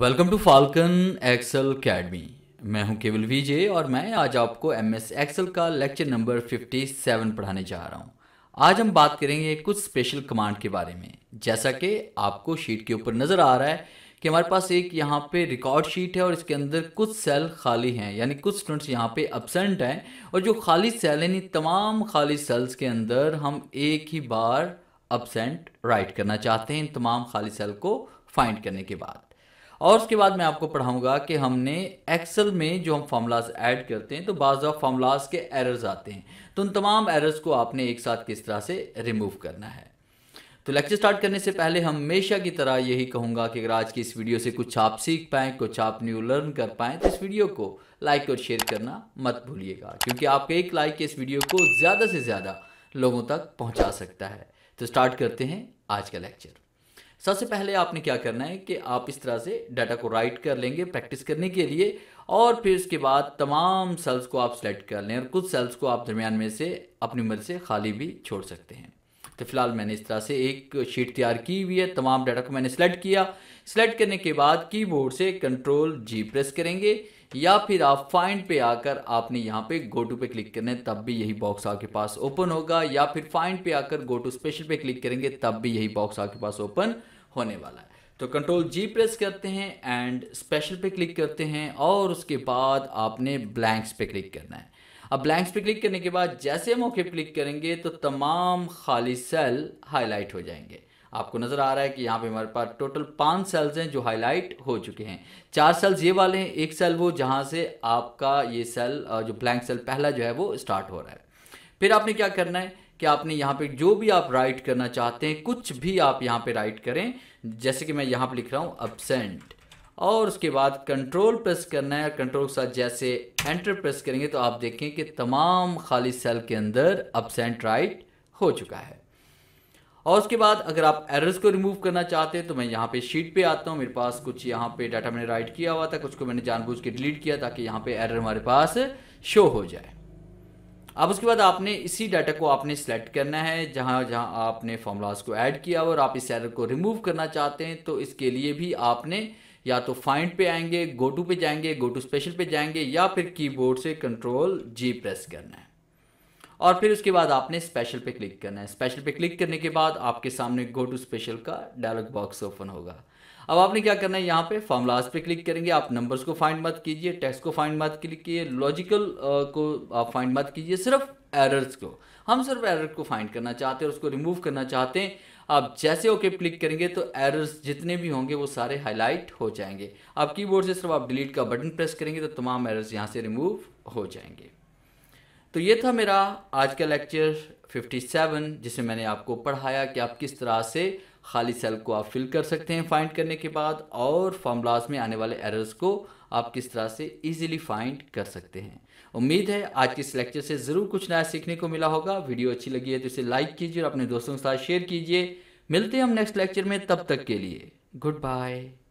welcome to Falcon Excel academy मैं हूं केवल विजय और मैं आज आपको एम एस एक्सेल का लेक्चर नंबर 57 पढ़ाने जा रहा हूं आज हम बात करेंगे कुछ स्पेशल कमांड के बारे में जैसा कि आपको शीट के ऊपर नज़र आ रहा है कि हमारे पास एक यहाँ पे रिकॉर्ड शीट है और इसके अंदर कुछ सेल खाली हैं यानी कुछ स्टूडेंट्स यहाँ पे अपसेंट हैं और जो खाली सेल हैं तमाम खाली सेल्स के अंदर हम एक ही बार अपसेंट राइट करना चाहते हैं इन तमाम खाली सेल को फाइंड करने के बाद और उसके बाद मैं आपको पढ़ाऊंगा कि हमने एक्सेल में जो हम फार्मूलाज ऐड करते हैं तो बाज़ फार्मूलाज के एरर्स आते हैं तो उन तमाम एरर्स को आपने एक साथ किस तरह से रिमूव करना है तो लेक्चर स्टार्ट करने से पहले हम हमेशा की तरह यही कहूंगा कि अगर आज की इस वीडियो से कुछ आप सीख पाएँ कुछ आप न्यू लर्न कर पाएँ तो इस वीडियो को लाइक और शेयर करना मत भूलिएगा क्योंकि आपके एक लाइक इस वीडियो को ज़्यादा से ज़्यादा लोगों तक पहुँचा सकता है तो स्टार्ट करते हैं आज का लेक्चर सबसे पहले आपने क्या करना है कि आप इस तरह से डाटा को राइट कर लेंगे प्रैक्टिस करने के लिए और फिर उसके बाद तमाम सेल्स को आप सेलेक्ट कर लें और कुछ सेल्स को आप दरमियान में से अपनी मर्ज़ी से खाली भी छोड़ सकते हैं तो फिलहाल मैंने इस तरह से एक शीट तैयार की हुई है तमाम डाटा को मैंने सेलेक्ट किया सेलेक्ट करने के बाद कीबोर्ड से कंट्रोल जी प्रेस करेंगे या फिर आप फाइंड पे आकर आपने यहाँ पे गो टू पे क्लिक करना है तब भी यही बॉक्स आपके पास ओपन होगा या फिर फाइंड पे आकर गो टू स्पेशल पे क्लिक करेंगे तब भी यही बॉक्स आपके पास ओपन होने वाला है तो कंट्रोल जी प्रेस करते हैं एंड स्पेशल पे क्लिक करते हैं और उसके बाद आपने ब्लैंक्स पे क्लिक करना है अब ब्लैंक्स पे क्लिक करने के बाद जैसे हम ओके क्लिक करेंगे तो तमाम खाली सेल हाईलाइट हो जाएंगे आपको नज़र आ रहा है कि यहाँ पे हमारे पास टोटल पांच सेल्स हैं जो हाईलाइट हो चुके हैं चार सेल्स ये वाले हैं एक सेल वो जहां से आपका ये सेल जो ब्लैंक सेल पहला जो है वो स्टार्ट हो रहा है फिर आपने क्या करना है कि आपने यहाँ पे जो भी आप राइट करना चाहते हैं कुछ भी आप यहाँ पे राइट करें जैसे कि मैं यहाँ पे लिख रहा हूँ अबसेंट और उसके बाद कंट्रोल प्रेस करना है कंट्रोल के साथ जैसे एंटर प्रेस करेंगे तो आप देखें कि तमाम खाली सेल के अंदर अबसेंट राइट हो चुका है और उसके बाद अगर आप एरर्स को रिमूव करना चाहते हैं तो मैं यहाँ पे शीट पे आता हूँ मेरे पास कुछ यहाँ पे डाटा मैंने राइट किया हुआ था कुछ को मैंने जानबूझ के डिलीट किया ताकि यहाँ पे एरर हमारे पास शो हो जाए अब उसके बाद आपने इसी डाटा को आपने सेलेक्ट करना है जहाँ जहाँ आपने फॉर्मूलाज को ऐड किया और आप इस एरर को रिमूव करना चाहते हैं तो इसके लिए भी आपने या तो फाइंड पे आएंगे गो टू पे जाएंगे गो टू स्पेशल पे जाएंगे या फिर कीबोर्ड से कंट्रोल जी प्रेस करना है और फिर उसके बाद आपने स्पेशल पे क्लिक करना है स्पेशल पे क्लिक करने के बाद आपके सामने गो टू स्पेशल का डायलॉग बॉक्स ओपन होगा अब आपने क्या करना है यहाँ पे फॉर्मूलाज पे क्लिक करेंगे आप नंबर्स को फाइंड मत कीजिए टेक्स्ट को फाइंड मत क्लिक कीजिए लॉजिकल को आप फाइंड मत कीजिए सिर्फ एरर्स को हम सिर्फ एरर को फाइंड करना चाहते हैं उसको रिमूव करना चाहते हैं आप जैसे ओके क्लिक करेंगे तो एरर्स जितने भी होंगे वो सारे हाईलाइट हो जाएंगे आप कीबोर्ड से सिर्फ आप डिलीट का बटन प्रेस करेंगे तो तमाम एरर्स यहाँ से रिमूव हो जाएंगे तो ये था मेरा आज का लेक्चर 57 जिसे मैंने आपको पढ़ाया कि आप किस तरह से खाली सेल को आप फिल कर सकते हैं फाइंड करने के बाद और फार्मूलाज में आने वाले एरर्स को आप किस तरह से इजीली फाइंड कर सकते हैं उम्मीद है आज के इस लेक्चर से ज़रूर कुछ नया सीखने को मिला होगा वीडियो अच्छी लगी है तो इसे लाइक कीजिए और अपने दोस्तों के साथ शेयर कीजिए मिलते हैं हम नेक्स्ट लेक्चर में तब तक के लिए गुड बाय